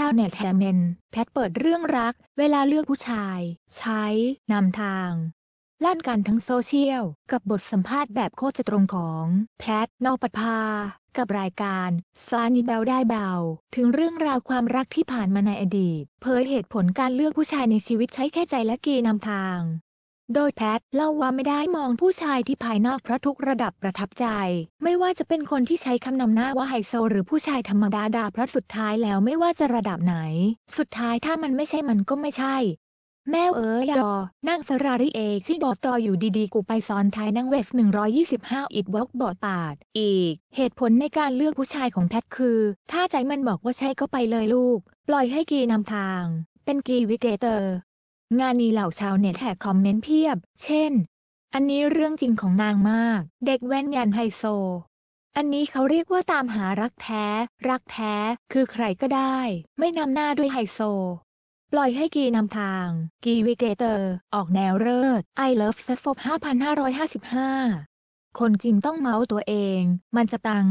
ชาวเน็ตแฮมเมนแพทเปิดเรื่องรัก เวลาเลือกผู้ชาย ใช้ นำทางลั่นกันทั้งโซเชียล กับบทสัมภาษณ์แบบโคตรตรงของ แพทนอปภา กับรายการซานิเบลได้เบา ถึงเรื่องราวความรักที่ผ่านมาในอดีตเผยเหตุผลการเลือกผู้ชายในชีวิตใช้แค่ใจและกีนำทางโดยแพทเล่าว่าไม่ได้มองผู้ชายที่ภายนอกเพราะทุกระดับประทับใจ ไม่ว่าจะเป็นคนที่ใช้คำนำหน้าว่าไฮโซ หรือผู้ชายธรรมดาดาเพราะสุดท้ายแล้วไม่ว่าจะระดับไหน สุดท้ายถ้ามันไม่ใช่มันก็ไม่ใช่ แม่เอ๋ยรอนั่งสราร่เอช่บอตออยู่ดีๆกูไปซ้อนท้ายนั่งเวฟ125อิดวอกบอดปาด อีก เหตุผลในการเลือกผู้ชายของแพทคือ ถ้าใจมันบอกว่าใช่ก็ไปเลยลูก ปล่อยให้กีนำทาง เป็นกีวิเกเตอร์งานนี้เหล่าชาวเน็ตแห่คอมเมนต์เพียบ เช่น อันนี้เรื่องจริงของนางมาก เด็กแว่นยันไฮโซ อันนี้เขาเรียกว่าตามหารักแท้ รักแท้คือใครก็ได้ ไม่นำหน้าด้วยไฮโซ ปล่อยให้กีนำทาง กีวิเกเตอร์ ออกแนวเลิศ I love f f 5555 คนจริงต้องเมาส์ตัวเองมันจะตัง